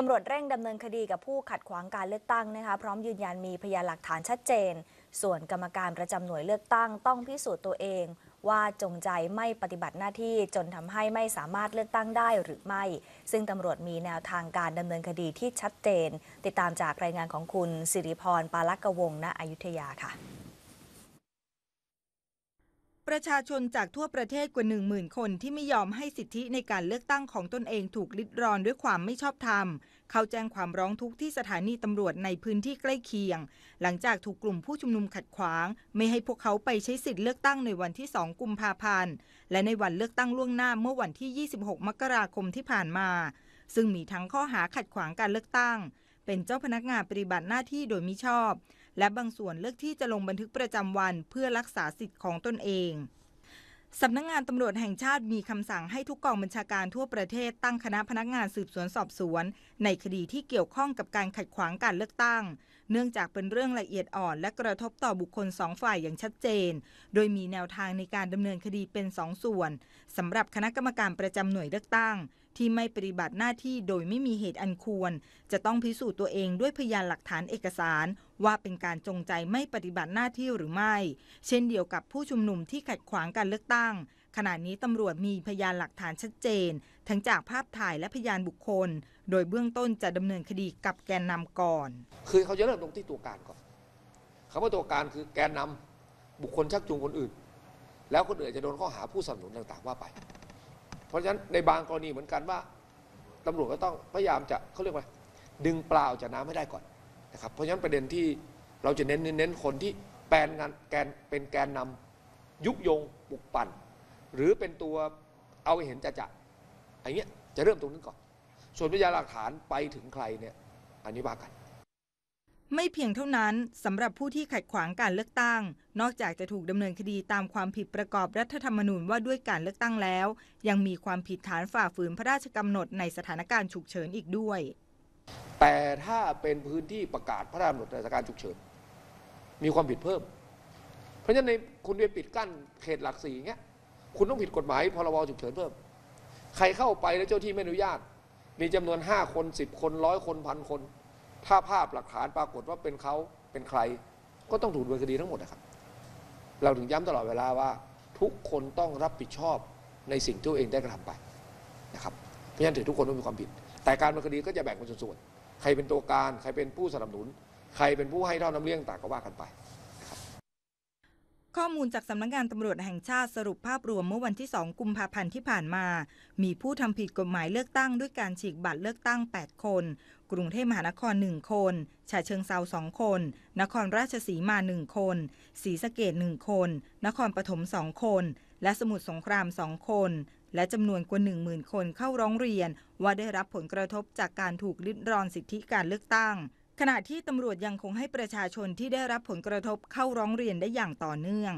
ตำรวจเร่งดำเนินคดีกับผู้ขัดขวางการเลือกตั้งนะคะพร้อมยืนยันมีพยานหลักฐานชัดเจน ส่วนกรรมการประจำหน่วยเลือกตั้งต้องพิสูจน์ตัวเองว่าจงใจไม่ปฏิบัติหน้าที่จนทำให้ไม่สามารถเลือกตั้งได้หรือไม่ ซึ่งตำรวจมีแนวทางการดำเนินคดีที่ชัดเจน ติดตามจากรายงานของคุณสิริพรปาลักกวงณอยุธยาค่ะประชาชนจากทั่วประเทศกว่า1 0,000คนที่ไม่ยอมให้สิทธิในการเลือกตั้งของตนเองถูกลิดรอนด้วยความไม่ชอบธรรม เขาแจ้งความร้องทุกข์ที่สถานีตำรวจในพื้นที่ใกล้เคียง หลังจากถูกกลุ่มผู้ชุมนุมขัดขวาง ไม่ให้พวกเขาไปใช้สิทธิเลือกตั้งในวันที่ 2กุมภาพันธ์และในวันเลือกตั้งล่วงหน้าเมื่อวันที่ 26 มกราคมที่ผ่านมา ซึ่งมีทั้งข้อหาขัดขวางการเลือกตั้ง เป็นเจ้าพนักงานปฏิบัติหน้าที่โดยมิชอบและบางส่วนเลือกที่จะลงบันทึกประจำวันเพื่อรักษาสิทธิ์ของตนเอง สำนักงงานตำรวจแห่งชาติมีคำสั่งให้ทุกกองบัญชาการทั่วประเทศตั้งคณะพนักงานสืบสวนสอบสวน ในคดีที่เกี่ยวข้องกับการขัดขวางการเลือกตั้งเนื่องจากเป็นเรื่องละเอียดอ่อนและกระทบต่อบุคคลสองฝ่ายอย่างชัดเจน โดยมีแนวทางในการดำเนินคดีเป็นสองส่วน สำหรับคณะกรรมการประจำหน่วยเลือกตั้ง ที่ไม่ปฏิบัติหน้าที่โดยไม่มีเหตุอันควร จะต้องพิสูจน์ตัวเองด้วยพยานหลักฐานเอกสาร ว่าเป็นการจงใจไม่ปฏิบัติหน้าที่หรือไม่ เช่นเดียวกับผู้ชุมนุมที่ขัดขวางการเลือกตั้งขณะนี้ตำรวจมีพยานหลักฐานชัดเจน ทั้งจากภาพถ่ายและพยานบุคคล โดยเบื้องต้นจะดำเนินคดีกับแกนนำก่อน คือเขาจะเริ่มลงที่ตัวการก่อนคำว่าตัวการคือแกนนำบุคคลชักจูงคนอื่น แล้วคนอื่นจะโดนข้อหาผู้สนับสนุนต่างๆว่าไป เพราะฉะนั้นในบางกรณีเหมือนกันว่าตำรวจก็ต้องพยายามจะเขาเรียกว่าดึงปลาออกจากน้ำให้ได้ก่อนนะครับ เพราะฉะนั้นประเด็นที่เราจะเน้นเน้นคนที่แปลงงานแกนเป็นแกนนำยุบยงปลุกปั่นหรือเป็นตัวเอาเห็นจะจะอย่างเงี้ยจะเริ่มตรงนั้นก่อน ส่วนพยานหลักฐานไปถึงใครเนี่ยอันนี้ว่ากัน ไม่เพียงเท่านั้นสำหรับผู้ที่ขัดขวางการเลือกตั้ง นอกจากจะถูกดำเนินคดีตามความผิดประกอบรัฐธรรมนูญว่าด้วยการเลือกตั้งแล้ว ยังมีความผิดฐานฝ่าฝืนพระราชกำหนดในสถานการณ์ฉุกเฉินอีกด้วย แต่ถ้าเป็นพื้นที่ประกาศพระราชกำหนดในสถานการณ์ฉุกเฉินมีความผิดเพิ่ม เพราะฉะนั้นในคุณไปปิดกั้นเขตหลักสี่เงี้ยคุณต้องผิดกฎหมาย พรบฉุกเฉินเพิ่ม ใครเข้าไปแล้วเจ้าที่ไม่อนุญาต มีจำนวน 5 คน 10 คนร้อยคนพันคน ถ้าภาพหลักฐานปรากฏว่าเป็นเขาเป็นใคร ก็ต้องถูกดำเนินคดีทั้งหมดนะครับ เราถึงย้ำตลอดเวลาว่าทุกคนต้องรับผิดชอบในสิ่งที่ตัวเองได้กระทำไปนะครับ เพราะฉะนั้นถือทุกคนต้องมีความผิด แต่การดำเนินคดีก็จะแบ่งเป็นส่วนๆ ใครเป็นตัวการใครเป็นผู้สนับสนุน ใครเป็นผู้ให้เท่าน้ำเลี้ยงต่างก็ว่ากันไปข้อมูลจากสำนักงงานตำรวจแห่งชาติสรุปภาพรวมเมื่อวันที่ 2 กุมภาพันธ์ที่ผ่านมา มีผู้ทำผิดกฎหมายเลือกตั้งด้วยการฉีกบัตรเลือกตั้ง 8 คน กรุงเทพมหานคร 1 คนฉะเชิงเซา2 คน นครราชสีมา 1 คนศรีสะเกด1คน นครปฐม 2 คน และสมุทรสงคราม 2 คน และจำนวนกว่า 10,000 คนเข้าร้องเรียนว่าได้รับผลกระทบจากการถูกลิดรอนสิทธิการเลือกตั้งขณะที่ตำรวจยังคงให้ประชาชนที่ได้รับผลกระทบเข้าร้องเรียนได้อย่างต่อเนื่อง